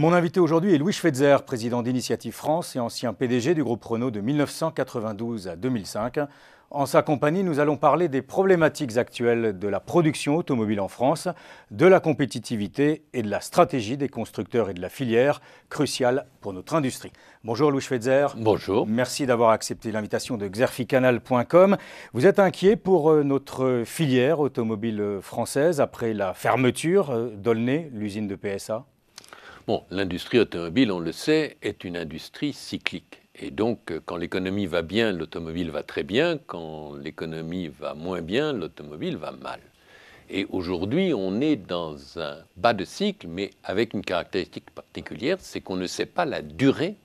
Mon invité aujourd'hui est Louis Schweitzer, président d'Initiative France et ancien PDG du groupe Renault de 1992 à 2005. En sa compagnie, nous allons parler des problématiques actuelles de la production automobile en France, de la compétitivité et de la stratégie des constructeurs et de la filière, cruciale pour notre industrie. Bonjour Louis Schweitzer. Bonjour. Merci d'avoir accepté l'invitation de xerficanal.com. Vous êtes inquiet pour euh, notre filière automobile euh, française après la fermeture euh, d'Aulnay, l'usine de PSA l'industrie automobile, on le sait, est une industrie cyclique. Et donc, euh, quand l'économie va bien, l'automobile va très bien. Quand l'économie va moins bien, l'automobile va mal. Et aujourd'hui, on est dans un bas de cycle, mais avec une caractéristique particulière, c'est qu'on ne sait pas la durée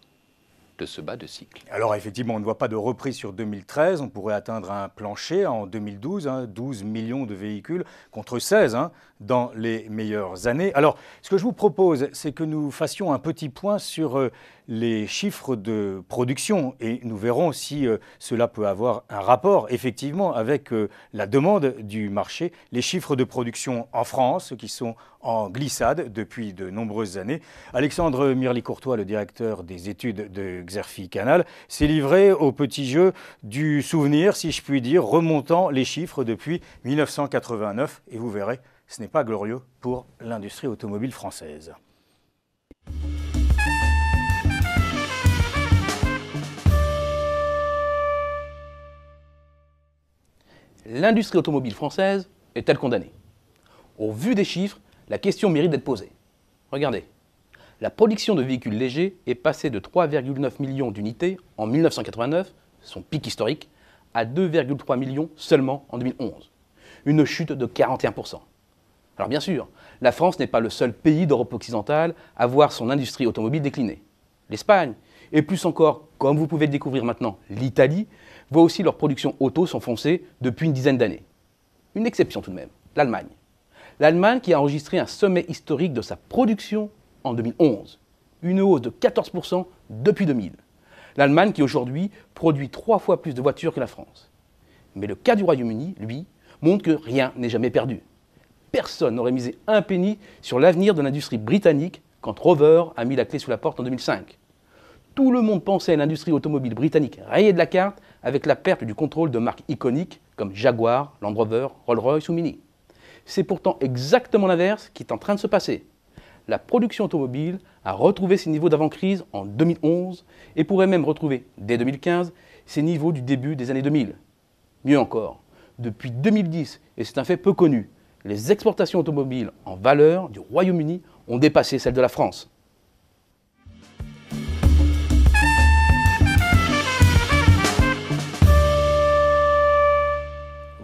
de ce bas de cycle. Alors effectivement, on ne voit pas de reprise sur 2013. On pourrait atteindre un plancher en 2012, 12 hein, millions de véhicules contre 16 hein, dans les meilleures années. Alors ce que je vous propose, c'est que nous fassions un petit point sur euh, les chiffres de production et nous verrons si euh, cela peut avoir un rapport effectivement avec euh, la demande du marché. Les chiffres de production en France qui sont en glissade depuis de nombreuses années. Alexandre Mirly-Courtois, le directeur des études de Xerfi Canal, s'est livré au petit jeu du souvenir, si je puis dire, remontant les chiffres depuis 1989 et vous verrez, ce n'est pas glorieux pour l'industrie automobile française. l'industrie automobile française est-elle condamnée Au vu des chiffres, la question mérite d'être posée. Regardez, la production de véhicules légers est passée de 3,9 millions d'unités en 1989, son pic historique, à 2,3 millions seulement en 2011. Une chute de 41%. Alors bien sûr, la France n'est pas le seul pays d'Europe occidentale à voir son industrie automobile décliner. L'Espagne, et plus encore, comme vous pouvez le découvrir maintenant, l'Italie, voit aussi leur production auto s'enfoncer depuis une dizaine d'années. Une exception tout de même, l'Allemagne. L'Allemagne qui a enregistré un sommet historique de sa production en 2011, une hausse de 14% depuis 2000. L'Allemagne qui aujourd'hui produit trois fois plus de voitures que la France. Mais le cas du Royaume-Uni, lui, montre que rien n'est jamais perdu. Personne n'aurait misé un penny sur l'avenir de l'industrie britannique quand Rover a mis la clé sous la porte en 2005. Tout le monde pensait à l'industrie automobile britannique rayée de la carte avec la perte du contrôle de marques iconiques comme Jaguar, Land Rover, Rolls-Royce ou Mini. C'est pourtant exactement l'inverse qui est en train de se passer. La production automobile a retrouvé ses niveaux d'avant-crise en 2011 et pourrait même retrouver, dès 2015, ses niveaux du début des années 2000. Mieux encore, depuis 2010, et c'est un fait peu connu, les exportations automobiles en valeur du Royaume-Uni ont dépassé celles de la France.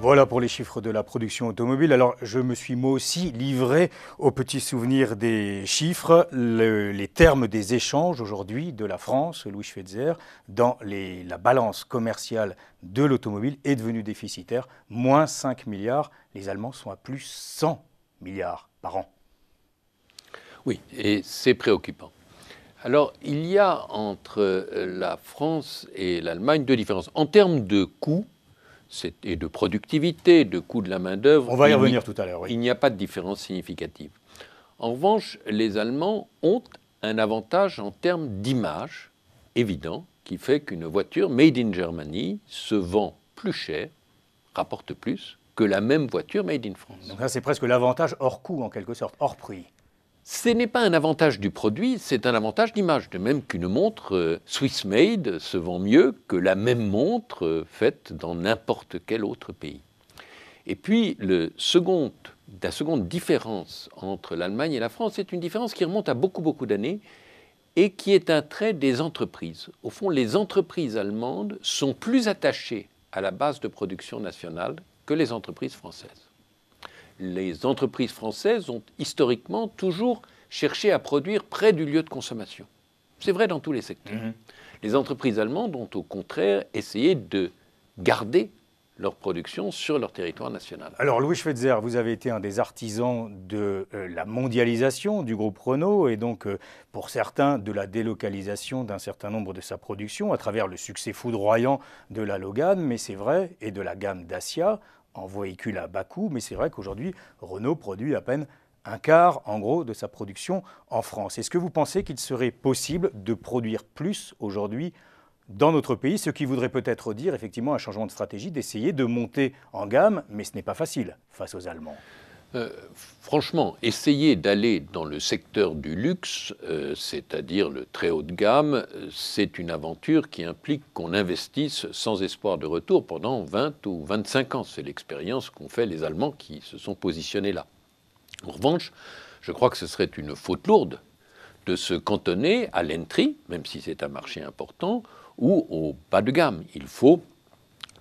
Voilà pour les chiffres de la production automobile. Alors, je me suis moi aussi livré au petit souvenir des chiffres, les termes des échanges aujourd'hui de la France, Louis Schweitzer, dans la balance commerciale de l'automobile est devenue déficitaire, moins 5 milliards. Les Allemands sont à plus 100 milliards par an. Oui, et c'est préoccupant. Alors, il y a entre euh, la France et l'Allemagne deux différences. En termes de coûts, et de productivité, de coût de la main-d'œuvre. On va y revenir tout à l'heure. Il n'y a pas de différence significative. En revanche, les Allemands ont un avantage en termes d'image évident qui fait qu'une voiture made in Germany se vend plus cher, rapporte plus que la même voiture made in France. Donc ça, c'est presque l'avantage hors coût en quelque sorte, hors prix ce n'est pas un avantage du produit, c'est un avantage d'image. De même qu'une montre euh, Swiss made se vend mieux que la même montre euh, faite dans n'importe quel autre pays. Et puis, la seconde différence entre l'Allemagne et la France, c'est une différence qui remonte à beaucoup, beaucoup d'années et qui est un trait des entreprises. Au fond, les entreprises allemandes sont plus attachées à la base de production nationale que les entreprises françaises les entreprises françaises ont historiquement toujours cherché à produire près du lieu de consommation. C'est vrai dans tous les secteurs. Mhm. Les entreprises allemandes ont au contraire essayé de garder leur production sur leur territoire national. Alors Louis Schweitzer, vous avez été un des artisans de euh, la mondialisation du groupe Renault et donc euh, pour certains de la délocalisation d'un certain nombre de sa production à travers le succès foudroyant de la Logan, mais c'est vrai, et de la gamme Dacia en véhicule à bas coût, mais c'est vrai qu'aujourd'hui, Renault produit à peine un quart, en gros, de sa production en France. Est-ce que vous pensez qu'il serait possible de produire plus aujourd'hui dans notre pays, ce qui voudrait peut-être dire effectivement un changement de stratégie, d'essayer de monter en gamme, mais ce n'est pas facile face aux Allemands euh, franchement, essayer d'aller dans le secteur du luxe, euh, c'est-à-dire le très haut de gamme, euh, c'est une aventure qui implique qu'on investisse sans espoir de retour pendant 20 ou 25 ans. C'est l'expérience qu'ont fait les Allemands qui se sont positionnés là. En revanche, je crois que ce serait une faute lourde de se cantonner à l'entry, même si c'est un marché important, ou au bas de gamme. Il faut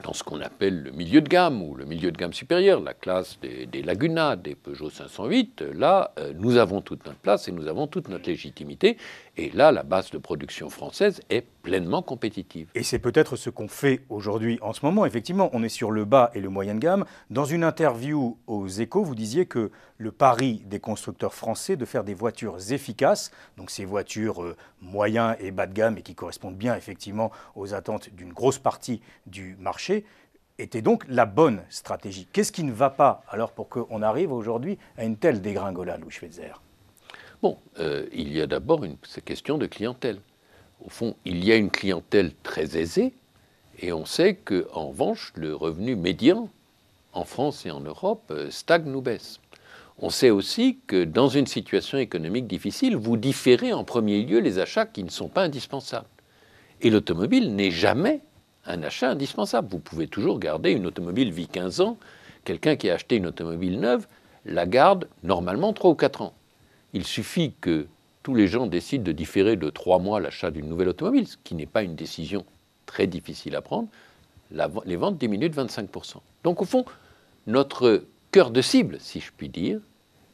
dans ce qu'on appelle le milieu de gamme ou le milieu de gamme supérieur, la classe des, des Laguna, des Peugeot 508, là, euh, nous avons toute notre place et nous avons toute notre légitimité. Et là, la base de production française est pleinement compétitive. Et c'est peut-être ce qu'on fait aujourd'hui en ce moment. Effectivement, on est sur le bas et le moyen de gamme. Dans une interview aux échos, vous disiez que le pari des constructeurs français de faire des voitures efficaces, donc ces voitures euh, moyen et bas de gamme et qui correspondent bien effectivement aux attentes d'une grosse partie du marché, était donc la bonne stratégie. Qu'est-ce qui ne va pas alors pour qu'on arrive aujourd'hui à une telle dégringolade, Louis Schweitzer Bon, euh, il y a d'abord une question de clientèle. Au fond, il y a une clientèle très aisée, et on sait qu'en revanche, le revenu médian en France et en Europe euh, stagne ou baisse. On sait aussi que dans une situation économique difficile, vous différez en premier lieu les achats qui ne sont pas indispensables. Et l'automobile n'est jamais un achat indispensable. Vous pouvez toujours garder une automobile vie 15 ans. Quelqu'un qui a acheté une automobile neuve la garde normalement 3 ou 4 ans. Il suffit que tous les gens décident de différer de trois mois l'achat d'une nouvelle automobile, ce qui n'est pas une décision très difficile à prendre. les ventes diminuent de 25%. Donc au fond, notre cœur de cible, si je puis dire,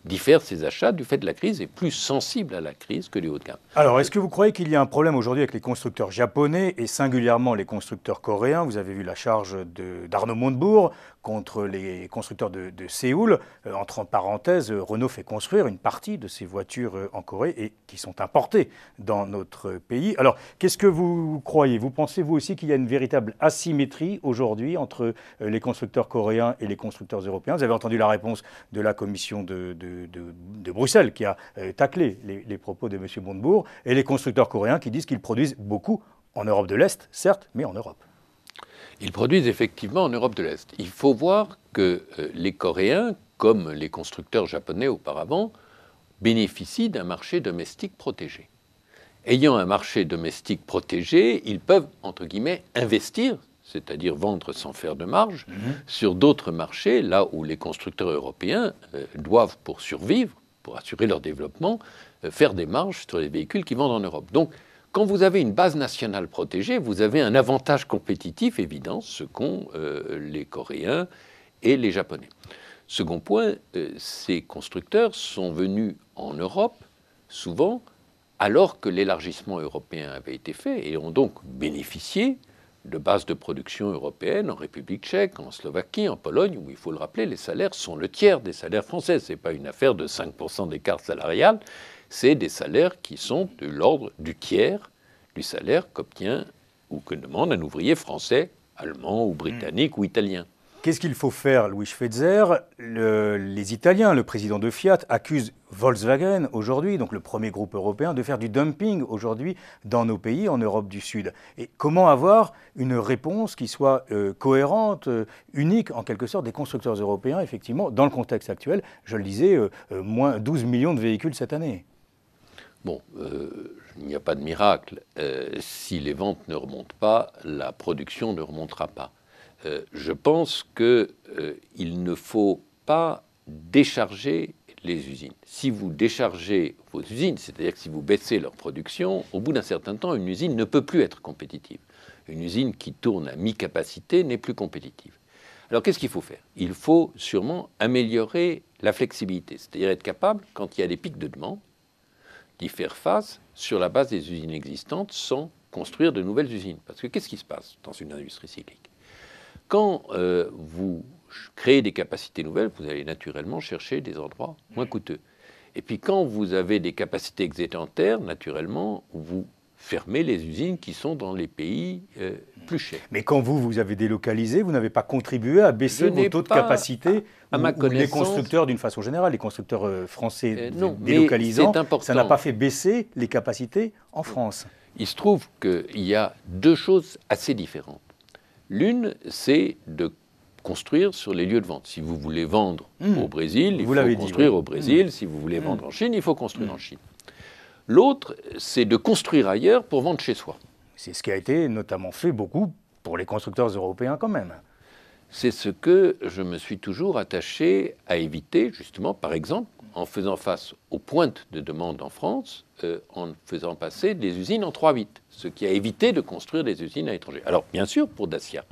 diffèrent ses achats du fait de la crise et plus sensible à la crise que du haut de gamme. Alors, est-ce que vous croyez qu'il y a un problème aujourd'hui avec les constructeurs japonais et singulièrement les constructeurs coréens Vous avez vu la charge d'Arnaud Montebourg contre les constructeurs de, Séoul. Euh, entre parenthèses, euh, Renault fait construire une partie de ses voitures euh, en Corée et qui sont importées dans notre pays. Alors, qu'est-ce que vous croyez Vous pensez-vous aussi qu'il y a une véritable asymétrie aujourd'hui entre les constructeurs coréens et les constructeurs européens Vous avez entendu la réponse de la commission de de, Bruxelles qui a euh, taclé les, propos de M. Bondebourg et les constructeurs coréens qui disent qu'ils produisent beaucoup en Europe de l'Est, certes, mais en Europe. Ils produisent effectivement en Europe de l'Est. Il faut voir que euh, les Coréens, comme les constructeurs japonais auparavant, bénéficient d'un marché domestique protégé. Ayant un marché domestique protégé, ils peuvent, entre guillemets, investir c'est-à-dire vendre sans faire de marge, mhm. sur d'autres marchés, là où les constructeurs européens euh, doivent, pour survivre, pour assurer leur développement, euh, faire des marges sur les véhicules qui vendent en Europe. Donc, quand vous avez une base nationale protégée, vous avez un avantage compétitif évident, ce qu'ont euh, les Coréens et les Japonais. Second point, ces constructeurs sont venus en Europe souvent alors que l'élargissement européen avait été fait et ont donc bénéficié de base de production européenne en République tchèque, en Slovaquie, en Pologne, où il faut le rappeler, les salaires sont le tiers des salaires français. Ce n'est pas une affaire de 5% cartes salariales, c'est des salaires qui sont de l'ordre du tiers du salaire qu'obtient ou que demande un ouvrier français, allemand ou hmm. britannique ou italien. Qu'est-ce qu'il faut faire, Louis Schweitzer Les Italiens, le président de Fiat, accuse Volkswagen aujourd'hui, donc le premier groupe européen, de faire du dumping aujourd'hui dans nos pays, en Europe du Sud. Et comment avoir une réponse qui soit euh, cohérente, euh, unique en quelque sorte des constructeurs européens, effectivement, dans le contexte actuel, je le disais, euh, moins 12 millions de véhicules cette année Bon, il n'y a pas de miracle. si les ventes ne remontent pas, la production ne remontera pas. Euh, je pense qu'il euh, ne faut pas décharger les usines. Si vous déchargez vos usines, c'est-à-dire que si vous baissez leur production, au bout d'un certain temps, une usine ne peut plus être compétitive. Une usine qui tourne à mi-capacité n'est plus compétitive. Alors qu'est-ce qu'il faut faire Il faut sûrement améliorer la flexibilité, c'est-à-dire être capable, quand il y a des pics de demande, d'y faire face sur la base des usines existantes sans construire de nouvelles usines. Parce que qu'est-ce qui se passe dans une industrie cyclique quand euh, vous créez des capacités nouvelles, vous allez naturellement chercher des endroits moins coûteux. Et puis quand vous avez des capacités excédentaires, naturellement, vous fermez les usines qui sont dans les pays euh, plus chers. Mais quand vous, vous avez délocalisé, vous n'avez pas contribué à baisser vos taux de capacité à, ma connaissance, les constructeurs d'une façon générale, les constructeurs euh, français euh, délocalisant, ça n'a pas fait baisser les capacités en France. Il se trouve qu'il y a deux choses assez différentes. L'une, c'est de construire sur les lieux de vente. Si vous voulez vendre hmm. au Brésil, il faut construire au Brésil. Hmm. Si vous voulez hmm. vendre en Chine, il faut construire en Chine. L'autre, c'est de construire ailleurs pour vendre chez soi. C'est ce qui a été notamment fait beaucoup pour les constructeurs européens quand même c'est ce que je me suis toujours attaché à éviter, justement, par exemple, en faisant face aux pointes de demande en France, euh, en faisant passer des usines en 3-8, ce qui a évité de construire des usines à l'étranger. Alors, bien sûr, pour Dacia,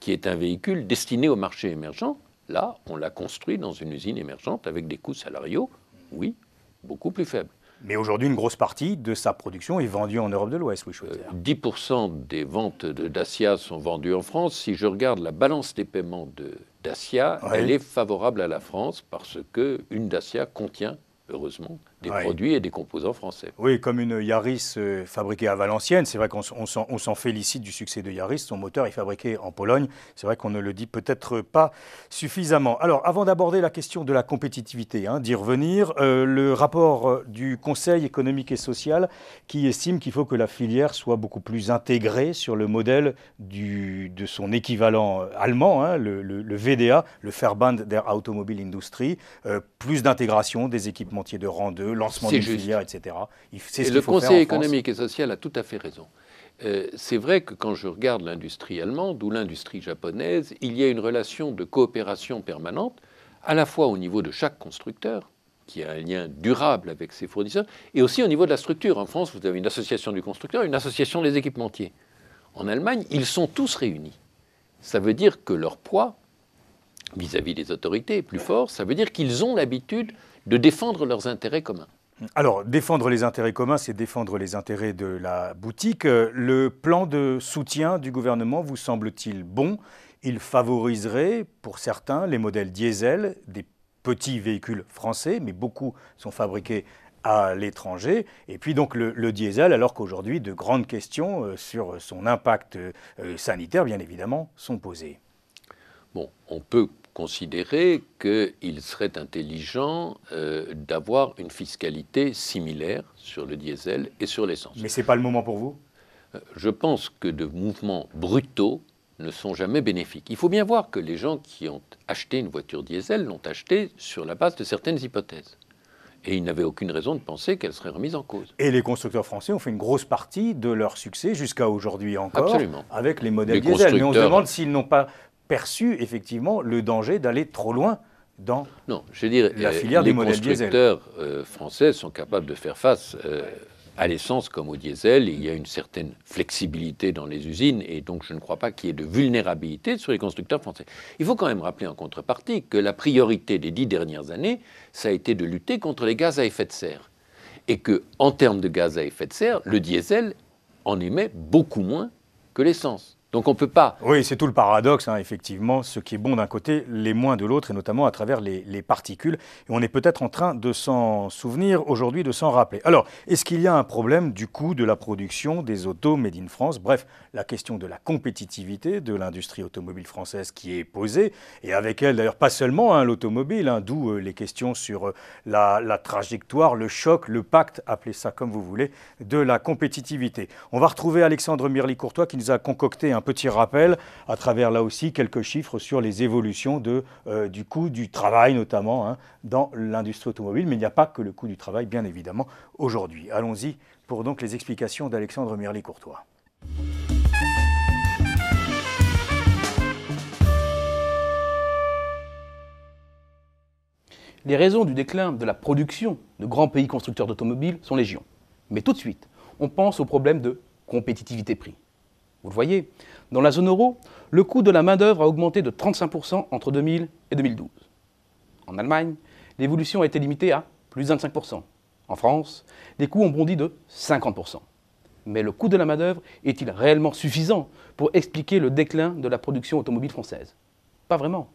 qui est un véhicule destiné au marché émergent, là, on l'a construit dans une usine émergente avec des coûts salariaux, oui, beaucoup plus faibles. Mais aujourd'hui, une grosse partie de sa production est vendue en Europe de l'Ouest, oui, 10% euh, des ventes de Dacia sont vendues en France. Si je regarde la balance des paiements de Dacia, elle est favorable à la France parce qu'une Dacia contient, heureusement, des produits et des composants français. Oui, comme une Yaris euh, fabriquée à Valenciennes, c'est vrai qu'on s'en félicite du succès de Yaris, son moteur est fabriqué en Pologne, c'est vrai qu'on ne le dit peut-être pas suffisamment. Alors avant d'aborder la question de la compétitivité, hein, d'y revenir, euh, le rapport euh, du Conseil économique et social qui estime qu'il faut que la filière soit beaucoup plus intégrée sur le modèle de son équivalent allemand, hein, le, VDA, le Verband der Automobilindustrie, plus d'intégration des équipementiers de rang 2, le lancement etc. C'est ce le Conseil économique et social a tout à fait raison. Euh, c'est vrai que quand je regarde l'industrie allemande ou l'industrie japonaise, il y a une relation de coopération permanente, à la fois au niveau de chaque constructeur, qui a un lien durable avec ses fournisseurs, et aussi au niveau de la structure. En France, vous avez une association du constructeur, une association des équipementiers. En Allemagne, ils sont tous réunis. Ça veut dire que leur poids vis à -vis des autorités est plus fort, ça veut dire qu'ils ont l'habitude de défendre leurs intérêts communs. Alors, défendre les intérêts communs, c'est défendre les intérêts de la boutique. Le plan de soutien du gouvernement vous semble-t-il bon Il favoriserait, pour certains, les modèles diesel, des petits véhicules français, mais beaucoup sont fabriqués à l'étranger. Et puis donc le, diesel, alors qu'aujourd'hui de grandes questions euh, sur son impact euh, sanitaire, bien évidemment, sont posées. Bon, on peut considérer qu'il serait intelligent euh, d'avoir une fiscalité similaire sur le diesel et sur l'essence. Mais ce n'est pas le moment pour vous euh, Je pense que de mouvements brutaux ne sont jamais bénéfiques. Il faut bien voir que les gens qui ont acheté une voiture diesel l'ont achetée sur la base de certaines hypothèses. Et ils n'avaient aucune raison de penser qu'elle serait remise en cause. Et les constructeurs français ont fait une grosse partie de leur succès jusqu'à aujourd'hui encore Absolument. avec les modèles diesel. Mais on se demande s'ils n'ont pas perçu effectivement le danger d'aller trop loin dans non, je dire, la euh, filière des modèles Les constructeurs euh, français sont capables de faire face euh, à l'essence comme au diesel, il y a une certaine flexibilité dans les usines et donc je ne crois pas qu'il y ait de vulnérabilité sur les constructeurs français. Il faut quand même rappeler en contrepartie que la priorité des dix dernières années, ça a été de lutter contre les gaz à effet de serre. Et que, en termes de gaz à effet de serre, le diesel en émet beaucoup moins que l'essence. Donc on ne peut pas. Oui, c'est tout le paradoxe, hein, effectivement. Ce qui est bon d'un côté, les moins de l'autre, et notamment à travers les, particules. Et on est peut-être en train de s'en souvenir aujourd'hui, de s'en rappeler. Alors, est-ce qu'il y a un problème du coût de la production des autos made in France Bref, la question de la compétitivité de l'industrie automobile française qui est posée, et avec elle d'ailleurs pas seulement hein, l'automobile, hein, d'où euh, les questions sur euh, la, trajectoire, le choc, le pacte, appelez ça comme vous voulez, de la compétitivité. On va retrouver Alexandre Mirli-Courtois qui nous a concocté un petit rappel à travers là aussi quelques chiffres sur les évolutions de, euh, du coût du travail notamment hein, dans l'industrie automobile. Mais il n'y a pas que le coût du travail bien évidemment aujourd'hui. Allons-y pour donc les explications d'Alexandre Mirly-Courtois. Les raisons du déclin de la production de grands pays constructeurs d'automobiles sont légion. Mais tout de suite, on pense au problème de compétitivité prix. Vous le voyez, dans la zone euro, le coût de la main-d'œuvre a augmenté de 35% entre 2000 et 2012. En Allemagne, l'évolution a été limitée à plus de 25%. En France, les coûts ont bondi de 50%. Mais le coût de la main-d'œuvre est-il réellement suffisant pour expliquer le déclin de la production automobile française Pas vraiment.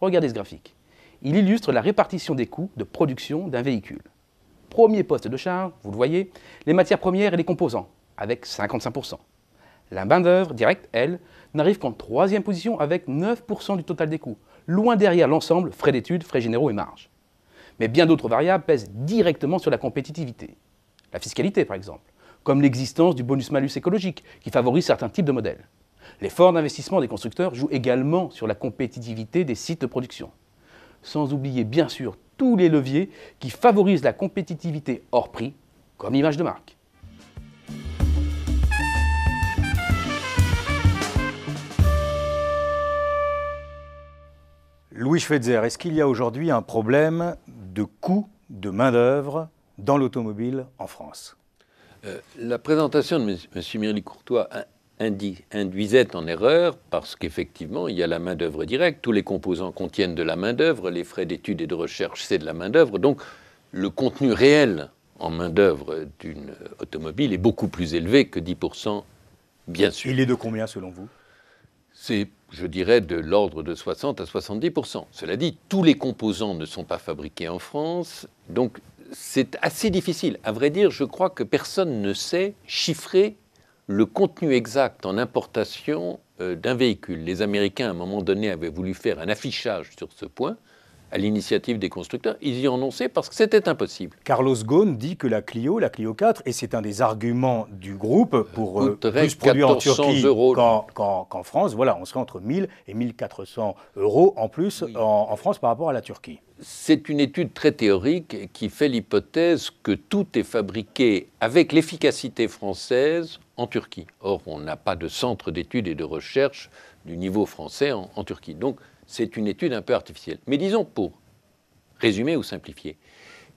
Regardez ce graphique. Il illustre la répartition des coûts de production d'un véhicule. Premier poste de charge, vous le voyez, les matières premières et les composants, avec 55%. La main-d'œuvre directe, elle, n'arrive qu'en troisième position avec 9% du total des coûts, loin derrière l'ensemble frais d'études, frais généraux et marge. Mais bien d'autres variables pèsent directement sur la compétitivité. La fiscalité, par exemple, comme l'existence du bonus-malus écologique qui favorise certains types de modèles. L'effort d'investissement des constructeurs joue également sur la compétitivité des sites de production. Sans oublier bien sûr tous les leviers qui favorisent la compétitivité hors prix, comme l'image de marque. Louis Schweitzer, est-ce qu'il y a aujourd'hui un problème de coût de main-d'œuvre dans l'automobile en France euh, La présentation de M. Mireille Courtois induisait en erreur parce qu'effectivement, il y a la main-d'œuvre directe. Tous les composants contiennent de la main-d'œuvre. Les frais d'études et de recherche, c'est de la main-d'œuvre. Donc, le contenu réel en main-d'œuvre d'une automobile est beaucoup plus élevé que 10%, bien sûr. Il est de combien selon vous c'est, je dirais, de l'ordre de 60 à 70 Cela dit, tous les composants ne sont pas fabriqués en France, donc c'est assez difficile. À vrai dire, je crois que personne ne sait chiffrer le contenu exact en importation euh, d'un véhicule. Les Américains, à un moment donné, avaient voulu faire un affichage sur ce point à l'initiative des constructeurs, ils y ont annoncé parce que c'était impossible. Carlos Ghosn dit que la Clio, la Clio 4, et c'est un des arguments du groupe pour euh, euh, plus produire en Turquie qu'en France, voilà, on serait entre 1000 et 1400 euros en plus en France par rapport à la Turquie. C'est une étude très théorique qui fait l'hypothèse que tout est fabriqué avec l'efficacité française en Turquie. Or, on n'a pas de centre d'études et de recherche du niveau français en, Turquie. Donc, c'est une étude un peu artificielle. Mais disons, pour résumer ou simplifier,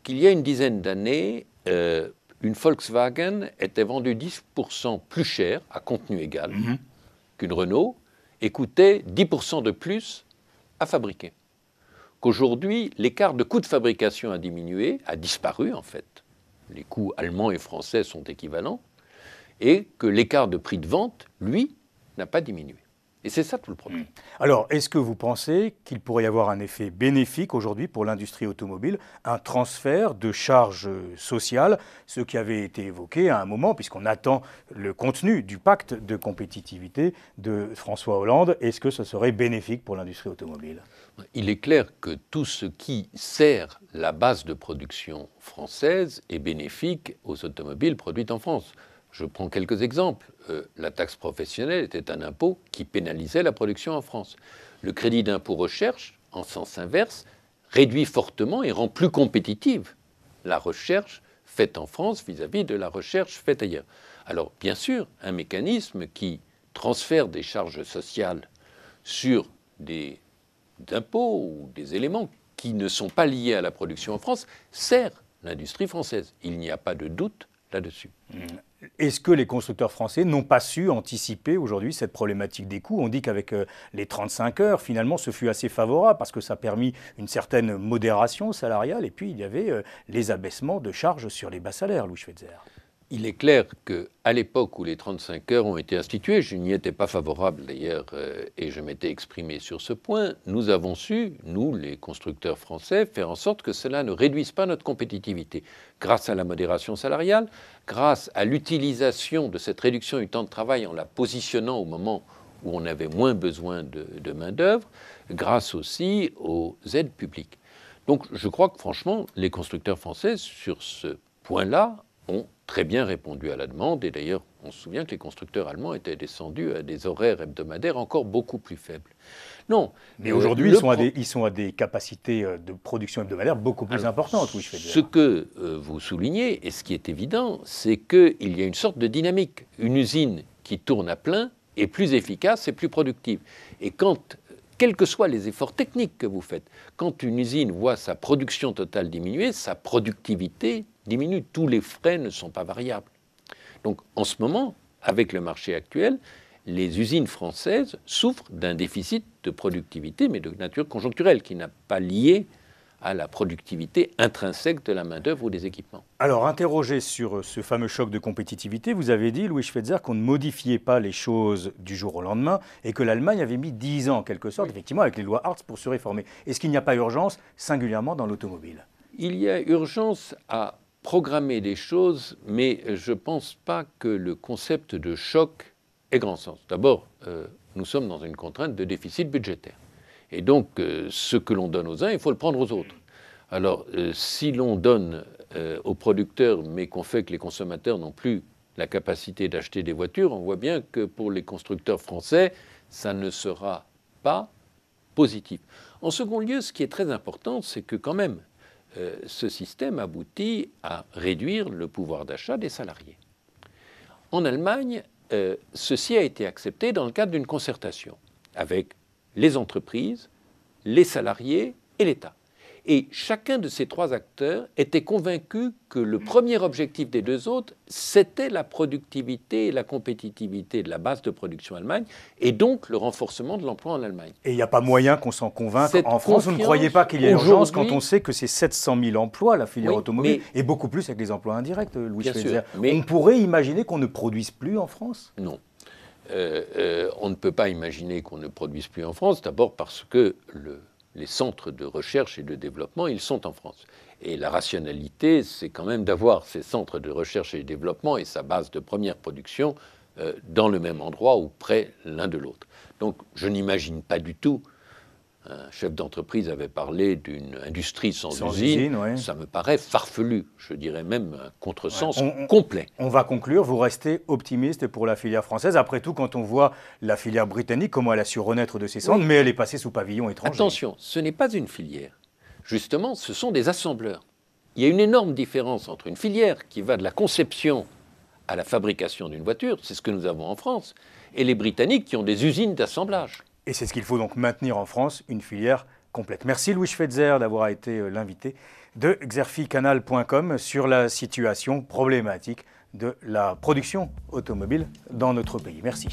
qu'il y a une dizaine d'années, euh, une Volkswagen était vendue 10% plus chère, à contenu égal, mhm. qu'une Renault, et coûtait 10% de plus à fabriquer. Qu'aujourd'hui, l'écart de coût de fabrication a diminué, a disparu en fait. Les coûts allemands et français sont équivalents et que l'écart de prix de vente, lui, n'a pas diminué. Et c'est ça tout le problème. Hmm. Alors, est-ce que vous pensez qu'il pourrait y avoir un effet bénéfique aujourd'hui pour l'industrie automobile, un transfert de charges sociales, ce qui avait été évoqué à un moment, puisqu'on attend le contenu du pacte de compétitivité de François Hollande, est-ce que ce serait bénéfique pour l'industrie automobile Il est clair que tout ce qui sert la base de production française est bénéfique aux automobiles produites en France. Je prends quelques exemples. Euh, la taxe professionnelle était un impôt qui pénalisait la production en France. Le crédit d'impôt recherche, en sens inverse, réduit fortement et rend plus compétitive la recherche faite en France vis-à-vis de la recherche faite ailleurs. Alors, bien sûr, un mécanisme qui transfère des charges sociales sur des impôts ou des éléments qui ne sont pas liés à la production en France sert l'industrie française. Il n'y a pas de doute là-dessus. Mmh est-ce que les constructeurs français n'ont pas su anticiper aujourd'hui cette problématique des coûts On dit qu'avec euh, les 35 heures, finalement, ce fut assez favorable parce que ça a permis une certaine modération salariale et puis il y avait euh, les abaissements de charges sur les bas salaires, Louis Schweitzer il est clair qu'à l'époque où les 35 heures ont été instituées, je n'y étais pas favorable d'ailleurs, euh, et je m'étais exprimé sur ce point, nous avons su, nous les constructeurs français, faire en sorte que cela ne réduise pas notre compétitivité. Grâce à la modération salariale, grâce à l'utilisation de cette réduction du temps de travail en la positionnant au moment où on avait moins besoin de, de main-d'œuvre, grâce aussi aux aides publiques. Donc je crois que franchement, les constructeurs français, sur ce point-là, ont très bien répondu à la demande. Et d'ailleurs, on se souvient que les constructeurs allemands étaient descendus à des horaires hebdomadaires encore beaucoup plus faibles. Non. Mais aujourd'hui, euh, ils, ils, sont à des capacités euh, de production hebdomadaire beaucoup plus importantes. je fais ce que euh, vous soulignez, et ce qui est évident, c'est qu'il y a une sorte de dynamique. Une usine qui tourne à plein est plus efficace et plus productive. Et quand quels que soient les efforts techniques que vous faites. Quand une usine voit sa production totale diminuer, sa productivité diminue. Tous les frais ne sont pas variables. Donc en ce moment, avec le marché actuel, les usines françaises souffrent d'un déficit de productivité, mais de nature conjoncturelle, qui n'a pas lié à la productivité intrinsèque de la main-d'œuvre ou des équipements. Alors, interrogé sur euh, ce fameux choc de compétitivité, vous avez dit, Louis Schweitzer, qu'on ne modifiait pas les choses du jour au lendemain et que l'Allemagne avait mis 10 ans, en quelque sorte, effectivement, avec les lois Hartz pour se réformer. Est-ce qu'il n'y a pas urgence, singulièrement dans l'automobile Il y a urgence à programmer les choses, mais je ne pense pas que le concept de choc ait grand sens. D'abord, euh, nous sommes dans une contrainte de déficit budgétaire. Et donc, euh, ce que l'on donne aux uns, il faut le prendre aux autres. Alors, euh, si l'on donne euh, aux producteurs, mais qu'on fait que les consommateurs n'ont plus la capacité d'acheter des voitures, on voit bien que pour les constructeurs français, ça ne sera pas positif. En second lieu, ce qui est très important, c'est que quand même, ce système aboutit à réduire le pouvoir d'achat des salariés. En Allemagne, ceci a été accepté dans le cadre d'une concertation avec les entreprises, les salariés et l'État. Et chacun de ces trois acteurs était convaincu que le premier objectif des deux autres, c'était la productivité et la compétitivité de la base de production Allemagne, et donc le renforcement de l'emploi en Allemagne. Et il n'y a pas moyen qu'on s'en convainque. en France, vous ne croyez pas qu'il y ait urgence quand on sait que c'est 700 000 emplois, la filière automobile, et beaucoup plus avec les emplois indirects, euh, Louis mais on pourrait imaginer qu'on ne produise plus en France Non. Euh, euh, on ne peut pas imaginer qu'on ne produise plus en France, d'abord parce que les centres de recherche et de développement, ils sont en France. Et la rationalité, c'est quand même d'avoir ces centres de recherche et de développement et sa base de première production euh, dans le même endroit ou près l'un de l'autre. Donc je n'imagine pas du tout un chef d'entreprise avait parlé d'une industrie sans, usine, ça me paraît farfelu, je dirais même un contresens complet. On va conclure, vous restez optimiste pour la filière française. Après tout, quand on voit la filière britannique, comment elle a su renaître de ses cendres, mais elle est passée sous pavillon étranger. Attention, ce n'est pas une filière. Justement, ce sont des assembleurs. Il y a une énorme différence entre une filière qui va de la conception à la fabrication d'une voiture, c'est ce que nous avons en France, et les Britanniques qui ont des usines d'assemblage. Et c'est ce qu'il faut donc maintenir en France, une filière complète. Merci Louis Schweitzer d'avoir été euh, l'invité de xerficanal.com sur la situation problématique de la production automobile dans notre pays. Merci.